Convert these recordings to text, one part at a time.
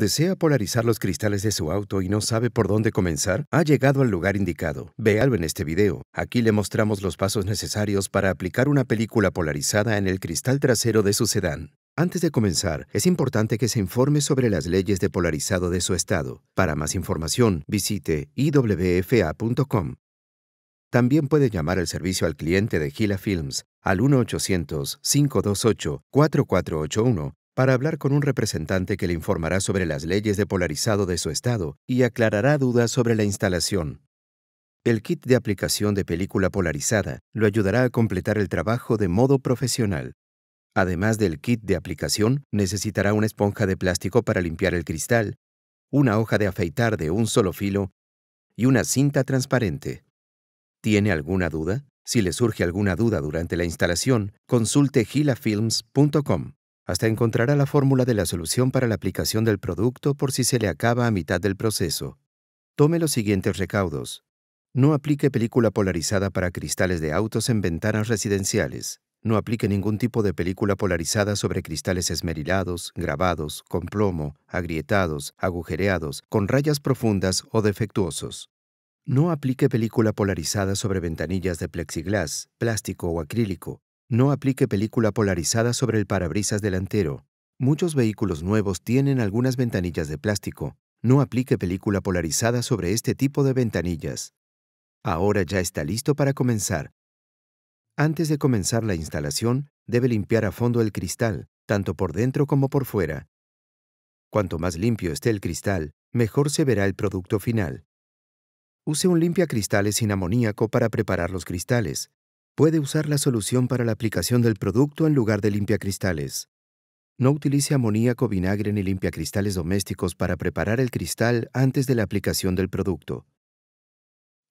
¿Desea polarizar los cristales de su auto y no sabe por dónde comenzar? Ha llegado al lugar indicado. Véalo en este video. Aquí le mostramos los pasos necesarios para aplicar una película polarizada en el cristal trasero de su sedán. Antes de comenzar, es importante que se informe sobre las leyes de polarizado de su estado. Para más información, visite iwfa.com. También puede llamar al servicio al cliente de Gila Films al 1-800-528-4481 para hablar con un representante que le informará sobre las leyes de polarizado de su estado y aclarará dudas sobre la instalación. El kit de aplicación de película polarizada lo ayudará a completar el trabajo de modo profesional. Además del kit de aplicación, necesitará una esponja de plástico para limpiar el cristal, una hoja de afeitar de un solo filo y una cinta transparente. ¿Tiene alguna duda? Si le surge alguna duda durante la instalación, consulte gilafilms.com hasta encontrará la fórmula de la solución para la aplicación del producto por si se le acaba a mitad del proceso. Tome los siguientes recaudos. No aplique película polarizada para cristales de autos en ventanas residenciales. No aplique ningún tipo de película polarizada sobre cristales esmerilados, grabados, con plomo, agrietados, agujereados, con rayas profundas o defectuosos. No aplique película polarizada sobre ventanillas de plexiglas, plástico o acrílico, no aplique película polarizada sobre el parabrisas delantero. Muchos vehículos nuevos tienen algunas ventanillas de plástico. No aplique película polarizada sobre este tipo de ventanillas. Ahora ya está listo para comenzar. Antes de comenzar la instalación, debe limpiar a fondo el cristal, tanto por dentro como por fuera. Cuanto más limpio esté el cristal, mejor se verá el producto final. Use un limpiacristales sin amoníaco para preparar los cristales puede usar la solución para la aplicación del producto en lugar de limpiacristales. No utilice amoníaco, vinagre ni limpiacristales domésticos para preparar el cristal antes de la aplicación del producto.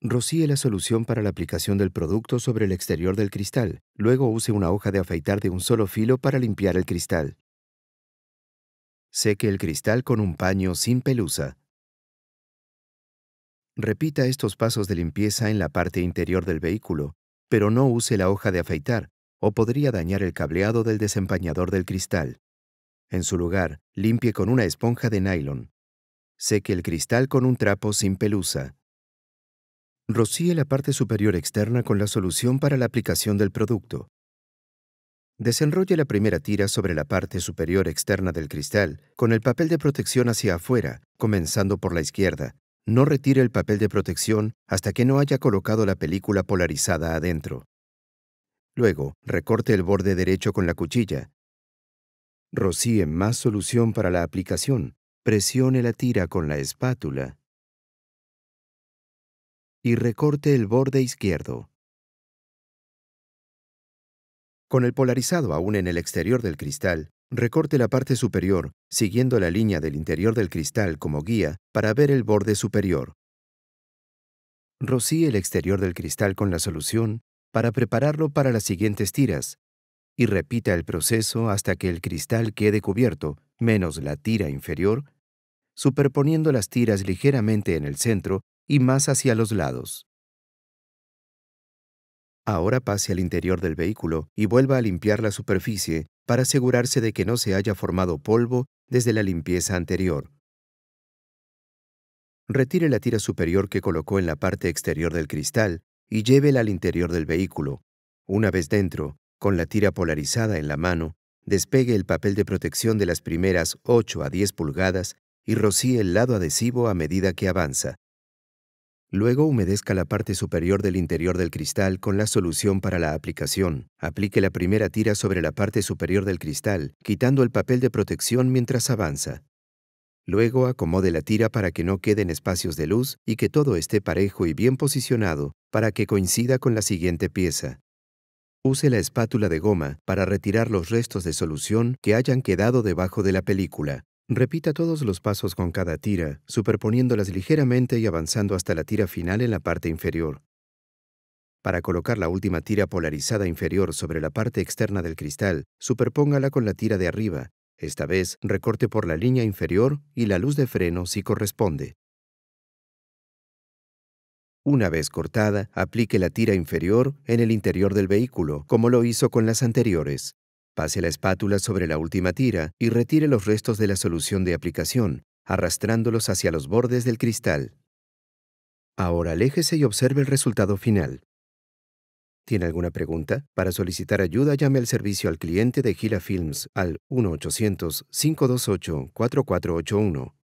Rocíe la solución para la aplicación del producto sobre el exterior del cristal. Luego use una hoja de afeitar de un solo filo para limpiar el cristal. Seque el cristal con un paño sin pelusa. Repita estos pasos de limpieza en la parte interior del vehículo, pero no use la hoja de afeitar o podría dañar el cableado del desempañador del cristal. En su lugar, limpie con una esponja de nylon. Seque el cristal con un trapo sin pelusa. Rocíe la parte superior externa con la solución para la aplicación del producto. Desenrolle la primera tira sobre la parte superior externa del cristal con el papel de protección hacia afuera, comenzando por la izquierda, no retire el papel de protección hasta que no haya colocado la película polarizada adentro. Luego, recorte el borde derecho con la cuchilla. Rocíe más solución para la aplicación. Presione la tira con la espátula. Y recorte el borde izquierdo. Con el polarizado aún en el exterior del cristal, Recorte la parte superior, siguiendo la línea del interior del cristal como guía para ver el borde superior. Rocíe el exterior del cristal con la solución para prepararlo para las siguientes tiras y repita el proceso hasta que el cristal quede cubierto, menos la tira inferior, superponiendo las tiras ligeramente en el centro y más hacia los lados. Ahora pase al interior del vehículo y vuelva a limpiar la superficie para asegurarse de que no se haya formado polvo desde la limpieza anterior. Retire la tira superior que colocó en la parte exterior del cristal y llévela al interior del vehículo. Una vez dentro, con la tira polarizada en la mano, despegue el papel de protección de las primeras 8 a 10 pulgadas y rocíe el lado adhesivo a medida que avanza. Luego humedezca la parte superior del interior del cristal con la solución para la aplicación. Aplique la primera tira sobre la parte superior del cristal, quitando el papel de protección mientras avanza. Luego acomode la tira para que no queden espacios de luz y que todo esté parejo y bien posicionado para que coincida con la siguiente pieza. Use la espátula de goma para retirar los restos de solución que hayan quedado debajo de la película. Repita todos los pasos con cada tira, superponiéndolas ligeramente y avanzando hasta la tira final en la parte inferior. Para colocar la última tira polarizada inferior sobre la parte externa del cristal, superpóngala con la tira de arriba. Esta vez, recorte por la línea inferior y la luz de freno si corresponde. Una vez cortada, aplique la tira inferior en el interior del vehículo, como lo hizo con las anteriores. Pase la espátula sobre la última tira y retire los restos de la solución de aplicación, arrastrándolos hacia los bordes del cristal. Ahora aléjese y observe el resultado final. ¿Tiene alguna pregunta? Para solicitar ayuda llame al servicio al cliente de Gila Films al 1-800-528-4481